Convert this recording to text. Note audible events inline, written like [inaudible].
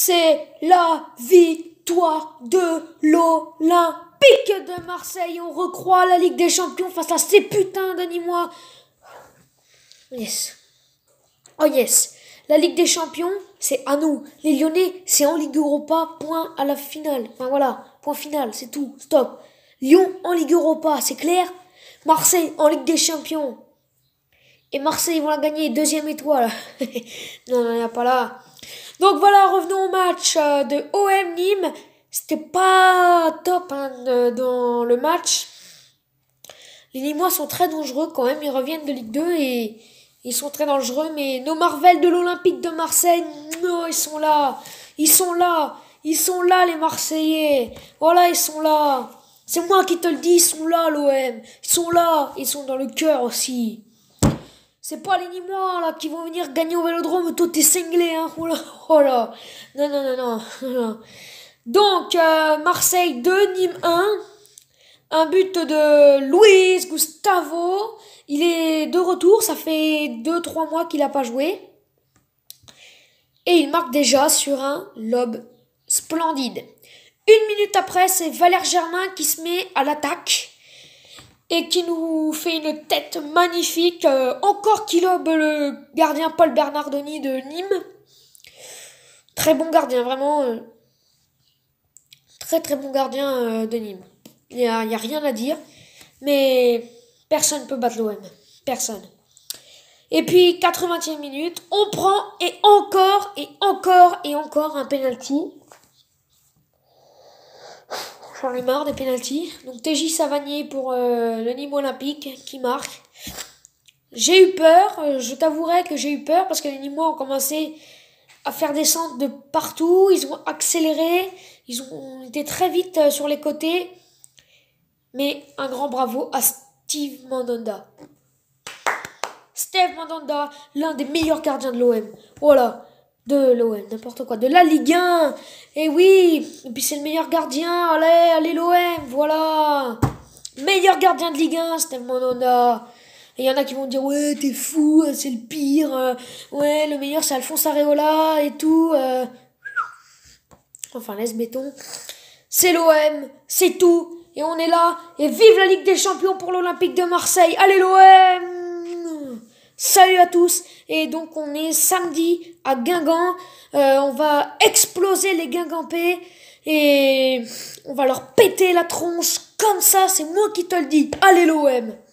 c'est la victoire de l'Olympique de Marseille. On recroit la Ligue des Champions face à ces putains d'annie-moi. Oh yes. Oh yes. La Ligue des Champions, c'est à nous. Les Lyonnais, c'est en Ligue Europa, point à la finale. Enfin voilà, point final, c'est tout, stop. Lyon en Ligue Europa, c'est clair Marseille en Ligue des Champions, et Marseille ils vont la gagner, deuxième étoile. [laughs] non, non, il n'y a pas là. Donc voilà, revenons au match euh, de OM Nîmes. C'était pas top hein, dans le match. Les Nîmois sont très dangereux quand même. Ils reviennent de Ligue 2 et ils sont très dangereux. Mais nos Marvel de l'Olympique de Marseille, non ils sont là. Ils sont là. Ils sont là, les Marseillais. Voilà, ils sont là. C'est moi qui te le dis, ils sont là, l'OM. Ils sont là. Ils sont dans le cœur aussi. C'est pas les Nîmois là qui vont venir gagner au vélodrome, Tout t'es cinglé, hein. Oh là, là. Non, non, non, non. Donc, euh, Marseille 2, Nîmes 1. Un but de Luis Gustavo. Il est de retour, ça fait 2-3 mois qu'il n'a pas joué. Et il marque déjà sur un lob splendide. Une minute après, c'est Valère Germain qui se met à l'attaque et qui nous fait une tête magnifique. Euh, encore encore lobe le gardien Paul Bernardoni de Nîmes. Très bon gardien, vraiment. Euh, très très bon gardien euh, de Nîmes. Il n'y a, a, rien à dire. Mais personne ne peut battre l'OM. Personne. Et puis, 80e minute, on prend et encore et encore et encore un penalty. J'en ai marre des pénalties. Donc TJ Savanier pour euh, le Nîmes Olympique qui marque. J'ai eu peur, euh, je t'avouerai que j'ai eu peur parce que les Nîmois ont commencé à faire descendre de partout, ils ont accéléré, ils ont été très vite euh, sur les côtés. Mais un grand bravo à Steve Mandanda. Steve Mandanda, l'un des meilleurs gardiens de l'OM. Voilà de l'OM, n'importe quoi, de la Ligue 1. Et eh oui, et puis c'est le meilleur gardien, allez, allez l'OM, voilà. Meilleur gardien de Ligue 1, c'était mon Et il y en a qui vont dire ouais t'es fou, euh, c'est le pire, euh. ouais le meilleur c'est Alphonse Areola et tout. Euh. Enfin laisse béton. C'est l'OM, c'est tout, et on est là, et vive la Ligue des Champions pour l'Olympique de Marseille. Allez l'OM Salut à tous et donc on est samedi à Guingamp. Euh, on va exploser les Guingampés et on va leur péter la tronche comme ça. C'est moi qui te le dis. Allez l'OM